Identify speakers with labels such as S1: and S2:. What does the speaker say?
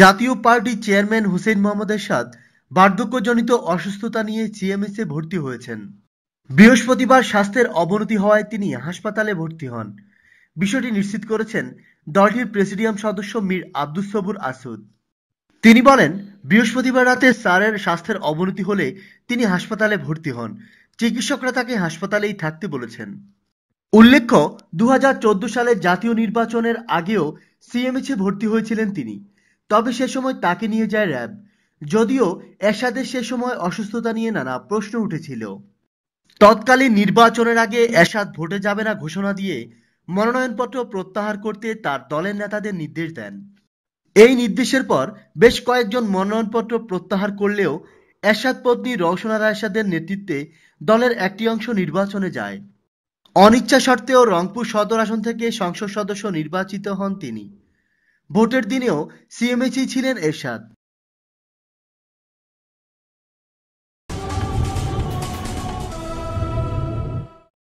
S1: জাতীয় পার্টি চেয়ারম্যান হুসেন মোহাম্মদ এরশাদ বার্ধক্যজনিত অসুস্থতা নিয়ে এ ভর্তি হয়েছেন বৃহস্পতিবার স্বাস্থ্যের অবনতি হওয়ায় তিনি হাসপাতালে ভর্তি হন বিষয়টি নিশ্চিত করেছেন দলটির প্রেসিডিয়াম সদস্য মীর আব্দুস সবুর আসুদ তিনি বলেন বৃহস্পতিবার রাতে স্যারের স্বাস্থ্যের অবনতি হলে তিনি হাসপাতালে ভর্তি হন চিকিৎসকরা তাকে হাসপাতালেই থাকতে বলেছেন উল্লেখ্য দু সালে জাতীয় নির্বাচনের আগেও সিএমএইচে ভর্তি হয়েছিলেন তিনি তবে সে সময় তাকে নিয়ে যায় র্যাব যদিও এরশাদের সে সময় অসুস্থতা নিয়ে নানা প্রশ্ন উঠেছিল তৎকালীন নির্বাচনের আগে এরশাদ ভোটে যাবে না ঘোষণা দিয়ে মনোনয়নপত্র প্রত্যাহার করতে তার দলের নেতাদের নির্দেশ দেন এই নির্দেশের পর বেশ কয়েকজন মনোনয়নপত্র প্রত্যাহার করলেও এরশাদ পত্নী রওশনা রায়সাদের নেতৃত্বে দলের একটি অংশ নির্বাচনে যায় অনিচ্ছা সত্ত্বেও রংপুর সদর আসন থেকে সংসদ সদস্য নির্বাচিত হন তিনি ভোটের দিনেও
S2: সিএমএসই ছিলেন এরশাদ।